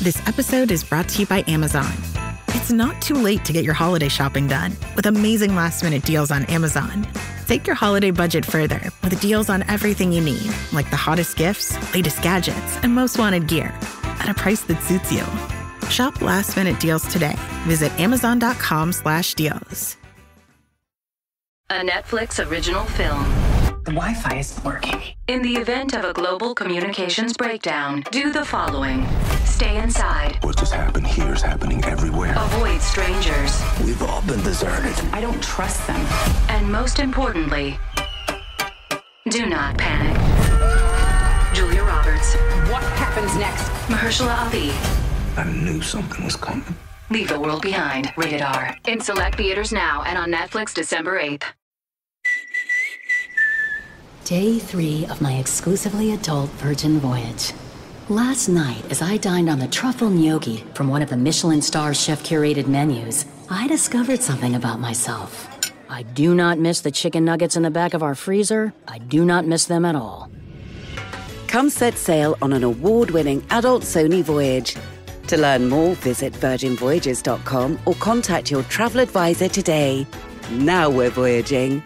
This episode is brought to you by Amazon. It's not too late to get your holiday shopping done with amazing last minute deals on Amazon. Take your holiday budget further with deals on everything you need, like the hottest gifts, latest gadgets, and most wanted gear at a price that suits you. Shop last minute deals today. Visit amazon.com/deals. A Netflix original film. The Wi Fi isn't working. In the event of a global communications breakdown, do the following Stay inside. What just happened here is happening everywhere. Avoid strangers. We've all been deserted. I don't trust them. And most importantly, do not panic. Julia Roberts. What happens next? Mahershala Ali. I knew something was coming. Leave the World Behind, rated R. In select theaters now and on Netflix December 8th. Day three of my exclusively adult virgin voyage. Last night, as I dined on the truffle gnocchi from one of the Michelin star chef curated menus, I discovered something about myself. I do not miss the chicken nuggets in the back of our freezer. I do not miss them at all. Come set sail on an award winning adult Sony voyage. To learn more, visit virginvoyages.com or contact your travel advisor today. Now we're voyaging.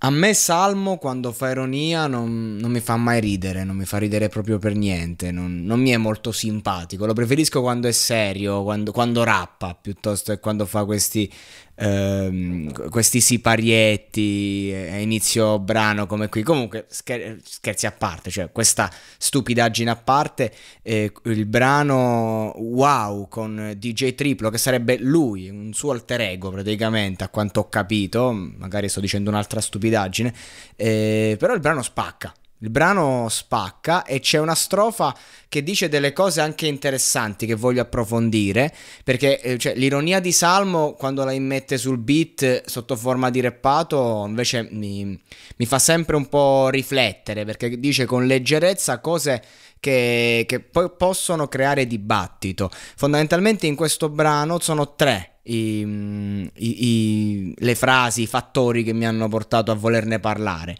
A me Salmo quando fa ironia non, non, mi fa mai ridere, non mi fa ridere proprio per niente, non, non mi è molto simpatico, lo preferisco quando è serio, quando, quando rappa piuttosto che quando fa questi ehm, questi siparietti a eh, inizio brano come qui. Comunque, scher- scherzi a parte, cioè questa stupidaggine a parte, eh, il brano Wow con DJ Triplo, che sarebbe lui, un suo alter ego praticamente, a quanto ho capito, magari sto dicendo un'altra stupidaggine, eh, però il brano spacca. Il brano spacca e c'è una strofa che dice delle cose anche interessanti che voglio approfondire, perché eh, cioè, l'ironia di Salmo quando la immette sul beat eh, sotto forma di reppato invece mi, mi fa sempre un po' riflettere, perché dice con leggerezza cose che, che poi possono creare dibattito. Fondamentalmente in questo brano sono tre i, mm, i, i, le frasi, i fattori che mi hanno portato a volerne parlare.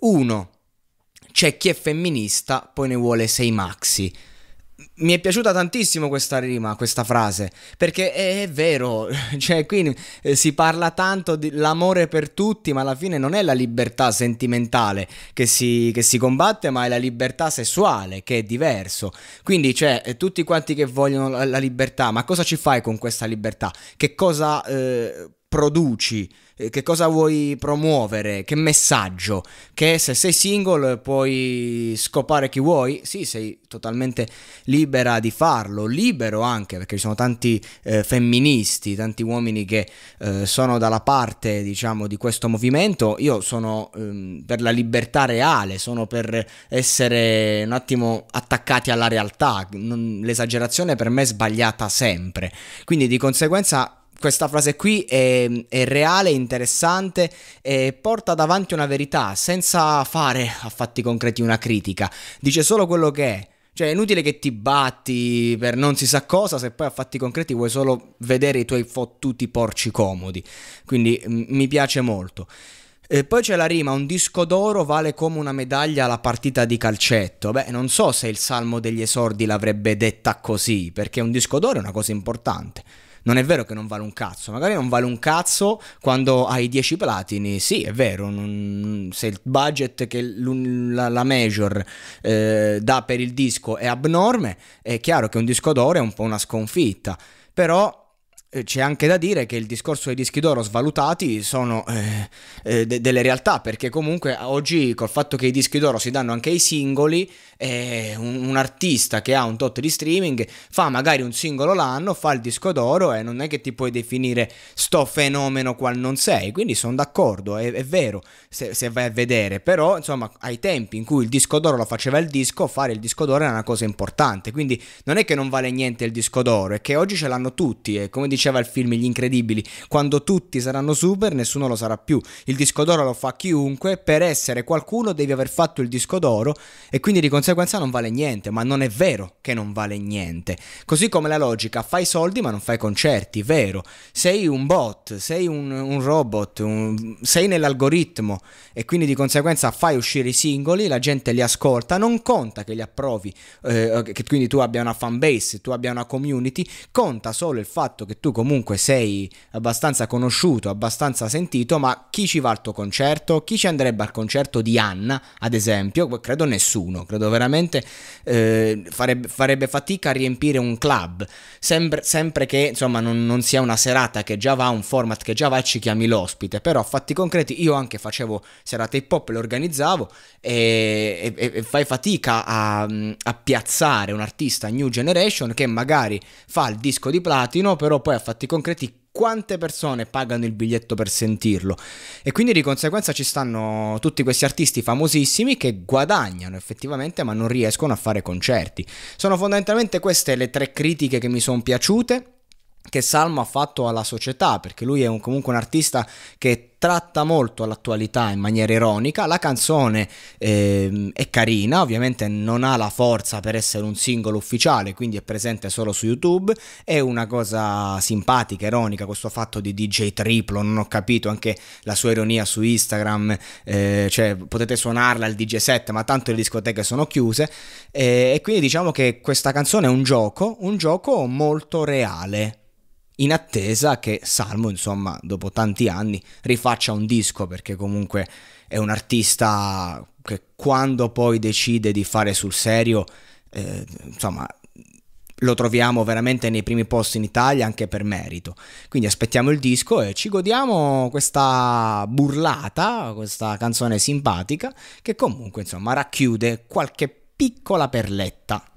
Uno, c'è chi è femminista, poi ne vuole sei maxi. Mi è piaciuta tantissimo questa rima, questa frase, perché è, è vero, cioè qui eh, si parla tanto dell'amore per tutti, ma alla fine non è la libertà sentimentale che si, che si, combatte, ma è la libertà sessuale, che è diverso. Quindi c'è cioè, eh, tutti quanti che vogliono la, la, libertà, ma cosa ci fai con questa libertà? Che cosa... Eh, produci, eh, che cosa vuoi promuovere, che messaggio, che se sei single puoi scopare chi vuoi, sì, sei totalmente libera di farlo, libero anche perché ci sono tanti eh, femministi, tanti uomini che eh, sono dalla parte, diciamo, di questo movimento, io sono ehm, per la libertà reale, sono per essere un attimo attaccati alla realtà, non, l'esagerazione per me è sbagliata sempre, quindi di conseguenza questa frase qui è, è reale, interessante e porta davanti una verità senza fare a fatti concreti una critica. Dice solo quello che è. Cioè è inutile che ti batti per non si sa cosa se poi a fatti concreti vuoi solo vedere i tuoi fottuti porci comodi. Quindi m- mi piace molto. E poi c'è la rima, un disco d'oro vale come una medaglia alla partita di calcetto. Beh, non so se il Salmo degli Esordi l'avrebbe detta così, perché un disco d'oro è una cosa importante non è vero che non vale un cazzo, magari non vale un cazzo quando hai 10 platini, sì è vero, non, se il budget che la, la major eh, dà per il disco è abnorme, è chiaro che un disco d'oro è un po' una sconfitta, però eh, c'è anche da dire che il discorso dei dischi d'oro svalutati sono eh, eh de- delle realtà, perché comunque oggi col fatto che i dischi d'oro si danno anche ai singoli, eh, un-, un, artista che ha un tot di streaming fa magari un singolo l'anno, fa il disco d'oro e non è che ti puoi definire sto fenomeno qual non sei, quindi sono d'accordo, è, è vero se-, se vai a vedere, però insomma ai tempi in cui il disco d'oro lo faceva il disco, fare il disco d'oro era una cosa importante, quindi non è che non vale niente il disco d'oro, è che oggi ce l'hanno tutti e come dicevo diceva il film Gli Incredibili, quando tutti saranno super nessuno lo sarà più, il disco d'oro lo fa chiunque, per essere qualcuno devi aver fatto il disco d'oro e quindi di conseguenza non vale niente, ma non è vero che non vale niente. Così come la logica, fai soldi ma non fai concerti, vero, sei un bot, sei un, un robot, un, sei nell'algoritmo e quindi di conseguenza fai uscire i singoli, la gente li ascolta, non conta che li approvi, eh, che quindi tu abbia una fan base, tu abbia una community, conta solo il fatto che tu tu comunque sei abbastanza conosciuto, abbastanza sentito, ma chi ci va al tuo concerto? Chi ci andrebbe al concerto di Anna, ad esempio? Credo nessuno, credo veramente eh, farebbe, farebbe, fatica a riempire un club, sempre, sempre che insomma non, non, sia una serata che già va, un format che già va e ci chiami l'ospite, però fatti concreti io anche facevo serate hip hop, le organizzavo e, e, e fai fatica a, a piazzare un artista new generation che magari fa il disco di platino, però poi a fatti concreti quante persone pagano il biglietto per sentirlo e quindi di conseguenza ci stanno tutti questi artisti famosissimi che guadagnano effettivamente ma non riescono a fare concerti. Sono fondamentalmente queste le tre critiche che mi sono piaciute che Salmo ha fatto alla società perché lui è un, comunque un artista che tratta molto l'attualità in maniera ironica, la canzone eh, è carina, ovviamente non ha la forza per essere un singolo ufficiale, quindi è presente solo su YouTube, è una cosa simpatica, ironica, questo fatto di DJ triplo, non ho capito anche la sua ironia su Instagram, eh, cioè potete suonarla al DJ 7 ma tanto le discoteche sono chiuse eh, e quindi diciamo che questa canzone è un gioco, un gioco molto reale in attesa che Salmo, insomma, dopo tanti anni rifaccia un disco perché comunque è un artista che quando poi decide di fare sul serio, eh, insomma, lo troviamo veramente nei primi posti in Italia anche per merito. Quindi aspettiamo il disco e ci godiamo questa burlata, questa canzone simpatica che comunque insomma racchiude qualche piccola perletta.